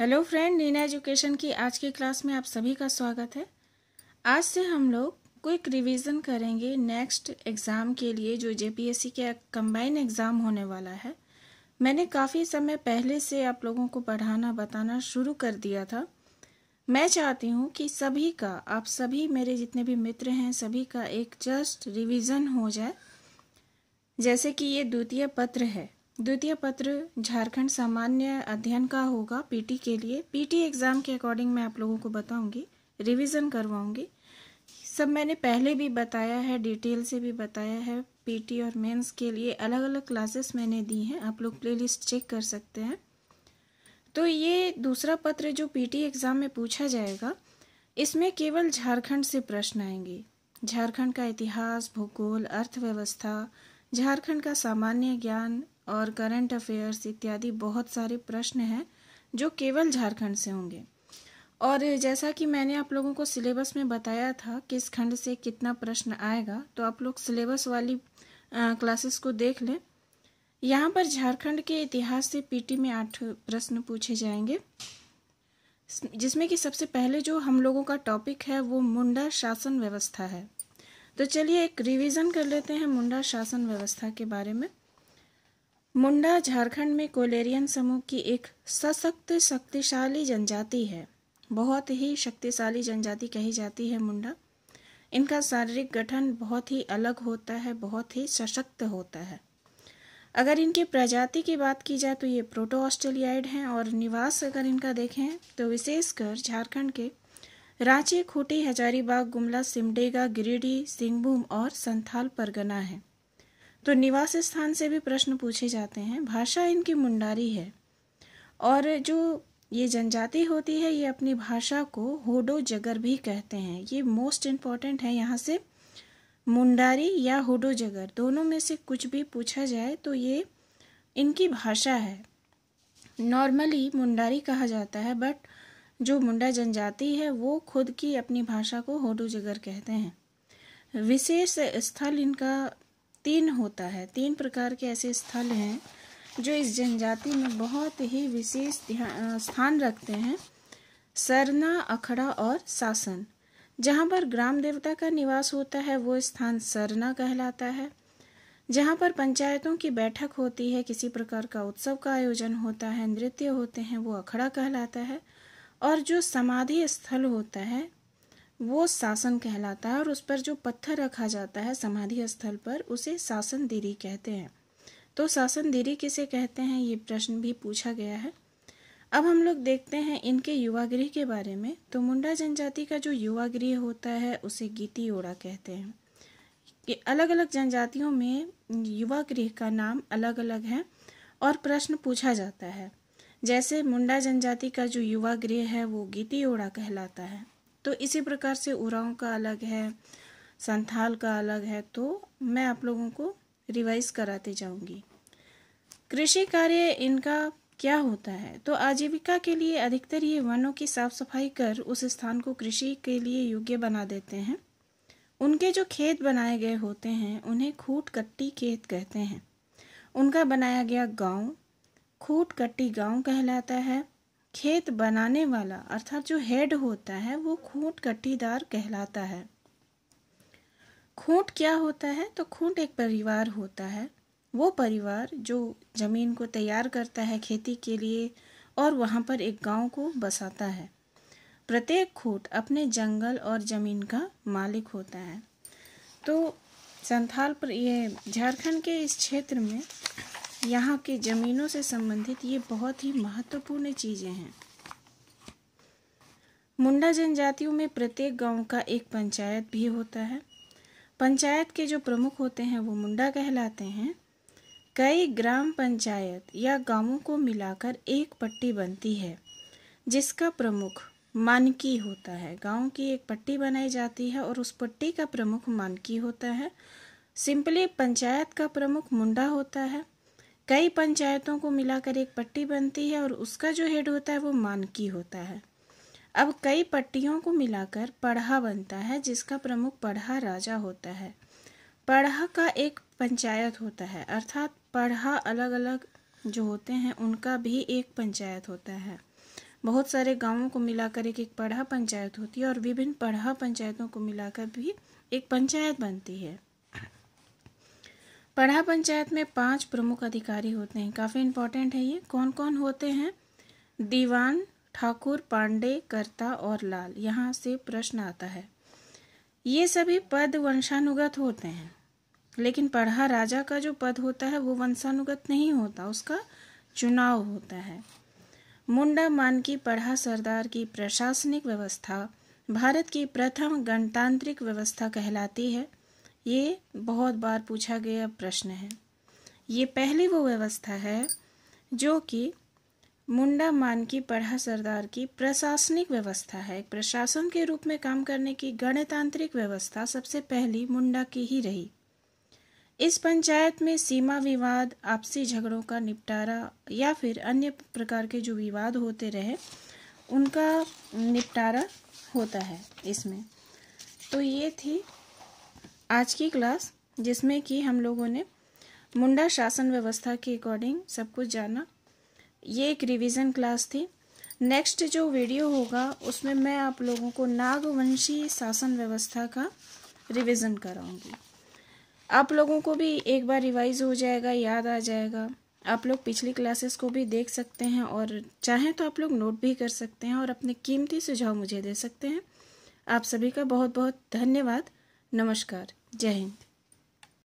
hello friend Neena education की आज की क्लास में आप सभी का स्वागत है आज से हम लोग क्विक रिवीजन करेंगे नेक्स्ट एग्ज़ाम के लिए जो जेपीएससी के कंबाइन एग्ज़ाम होने वाला है मैंने काफ़ी समय पहले से आप लोगों को पढ़ाना बताना शुरू कर दिया था मैं चाहती हूँ कि सभी का आप सभी मेरे जितने भी मित्र हैं सभी का एक जस्ट रिविज़न हो जाए जैसे कि ये द्वितीय पत्र है द्वितीय पत्र झारखंड सामान्य अध्ययन का होगा पीटी के लिए पीटी एग्ज़ाम के अकॉर्डिंग मैं आप लोगों को बताऊंगी रिवीजन करवाऊंगी सब मैंने पहले भी बताया है डिटेल से भी बताया है पीटी और मेंस के लिए अलग अलग क्लासेस मैंने दी हैं आप लोग प्लेलिस्ट चेक कर सकते हैं तो ये दूसरा पत्र जो पीटी एग्ज़ाम में पूछा जाएगा इसमें केवल झारखंड से प्रश्न आएंगे झारखंड का इतिहास भूगोल अर्थव्यवस्था झारखंड का सामान्य ज्ञान और करंट अफेयर्स इत्यादि बहुत सारे प्रश्न हैं जो केवल झारखंड से होंगे और जैसा कि मैंने आप लोगों को सिलेबस में बताया था किस खंड से कितना प्रश्न आएगा तो आप लोग सिलेबस वाली क्लासेस को देख लें यहाँ पर झारखंड के इतिहास से पीटी में आठ प्रश्न पूछे जाएंगे जिसमें कि सबसे पहले जो हम लोगों का टॉपिक है वो मुंडा शासन व्यवस्था है तो चलिए एक रिवीजन कर लेते हैं मुंडा शासन व्यवस्था के बारे में मुंडा झारखंड में कोलेरियन समूह की एक सशक्त शक्तिशाली जनजाति है बहुत ही शक्तिशाली जनजाति कही जाती है मुंडा इनका शारीरिक गठन बहुत ही अलग होता है बहुत ही सशक्त होता है अगर इनकी प्रजाति की बात की जाए तो ये प्रोटो ऑस्ट्रेलियाइड हैं और निवास अगर इनका देखें तो विशेषकर झारखंड के रांची खूंटी हजारीबाग गुमला सिमडेगा गिरिडीह सिंहभूम और संथाल परगना है तो निवास स्थान से भी प्रश्न पूछे जाते हैं भाषा इनकी मुंडारी है और जो ये जनजाति होती है ये अपनी भाषा को होडो जगर भी कहते हैं ये मोस्ट इम्पॉर्टेंट है यहाँ से मुंडारी या होडो जगर दोनों में से कुछ भी पूछा जाए तो ये इनकी भाषा है नॉर्मली मुंडारी कहा जाता है बट जो मुंडा जनजाति है वो खुद की अपनी भाषा को होडो जगर कहते हैं विशेष स्थल इनका तीन होता है तीन प्रकार के ऐसे स्थल हैं जो इस जनजाति में बहुत ही विशेष स्थान रखते हैं सरना अखड़ा और शासन जहाँ पर ग्राम देवता का निवास होता है वो स्थान सरना कहलाता है जहाँ पर पंचायतों की बैठक होती है किसी प्रकार का उत्सव का आयोजन होता है नृत्य होते हैं वो अखड़ा कहलाता है और जो समाधि स्थल होता है वो शासन कहलाता है और उस पर जो पत्थर रखा जाता है समाधि स्थल पर उसे शासन देरी कहते हैं तो शासन देरी किसे कहते हैं ये प्रश्न भी पूछा गया है अब हम लोग देखते हैं इनके युवा गृह के बारे में तो मुंडा जनजाति का जो युवा गृह होता है उसे गीति ओड़ा कहते हैं कि अलग अलग जनजातियों में युवा गृह का नाम अलग अलग है और प्रश्न पूछा जाता है जैसे मुंडा जनजाति का जो युवा गृह है वो गीति ओड़ा कहलाता है तो इसी प्रकार से उराव का अलग है संथाल का अलग है तो मैं आप लोगों को रिवाइज कराते जाऊंगी कृषि कार्य इनका क्या होता है तो आजीविका के लिए अधिकतर ये वनों की साफ सफाई कर उस स्थान को कृषि के लिए योग्य बना देते हैं उनके जो खेत बनाए गए होते हैं उन्हें खूट कट्टी खेत कहते हैं उनका बनाया गया गांव खूट कट्टी गांव कहलाता है खेत बनाने वाला अर्थात जो हेड होता है वो खूंट गट्टीदार कहलाता है खूंट क्या होता है तो खूंट एक परिवार होता है वो परिवार जो ज़मीन को तैयार करता है खेती के लिए और वहाँ पर एक गांव को बसाता है प्रत्येक खूट अपने जंगल और ज़मीन का मालिक होता है तो संथाल पर ये झारखंड के इस क्षेत्र में यहाँ के ज़मीनों से संबंधित ये बहुत ही महत्वपूर्ण चीज़ें हैं मुंडा जनजातियों में प्रत्येक गांव का एक पंचायत भी होता है पंचायत के जो प्रमुख होते हैं वो मुंडा कहलाते हैं कई ग्राम पंचायत या गांवों को मिलाकर एक पट्टी बनती है जिसका प्रमुख मानकी होता है गांव की एक पट्टी बनाई जाती है और उस पट्टी का प्रमुख मानकी होता है सिंपली पंचायत का प्रमुख मुंडा होता है कई पंचायतों को मिलाकर एक पट्टी बनती है और उसका जो हेड होता है वो मानकी होता है अब कई पट्टियों को मिलाकर पढ़ा बनता है जिसका प्रमुख पढ़ा राजा होता है पढ़ा का एक पंचायत होता है अर्थात पढ़ा अलग अलग जो होते हैं उनका भी एक पंचायत होता है बहुत सारे गांवों को मिलाकर एक एक पढ़ा पंचायत होती है और विभिन्न पढ़ा पंचायतों को मिलाकर भी एक पंचायत बनती है पढ़ा पंचायत में पांच प्रमुख अधिकारी होते हैं काफ़ी इंपॉर्टेंट है ये कौन कौन होते हैं दीवान ठाकुर पांडे करता और लाल यहाँ से प्रश्न आता है ये सभी पद वंशानुगत होते हैं लेकिन पढ़ा राजा का जो पद होता है वो वंशानुगत नहीं होता उसका चुनाव होता है मुंडा मानकी पढ़ा सरदार की प्रशासनिक व्यवस्था भारत की प्रथम गणतांत्रिक व्यवस्था कहलाती है ये बहुत बार पूछा गया प्रश्न है ये पहली वो व्यवस्था है जो कि मुंडा मानकी पढ़ा सरदार की प्रशासनिक व्यवस्था है प्रशासन के रूप में काम करने की गणतांत्रिक व्यवस्था सबसे पहली मुंडा की ही रही इस पंचायत में सीमा विवाद आपसी झगड़ों का निपटारा या फिर अन्य प्रकार के जो विवाद होते रहे उनका निपटारा होता है इसमें तो ये थी आज की क्लास जिसमें कि हम लोगों ने मुंडा शासन व्यवस्था के अकॉर्डिंग सब कुछ जाना ये एक रिवीजन क्लास थी नेक्स्ट जो वीडियो होगा उसमें मैं आप लोगों को नागवंशी शासन व्यवस्था का रिवीजन कराऊंगी आप लोगों को भी एक बार रिवाइज हो जाएगा याद आ जाएगा आप लोग पिछली क्लासेस को भी देख सकते हैं और चाहें तो आप लोग नोट भी कर सकते हैं और अपने कीमती सुझाव मुझे दे सकते हैं आप सभी का बहुत बहुत धन्यवाद नमस्कार जय हिंद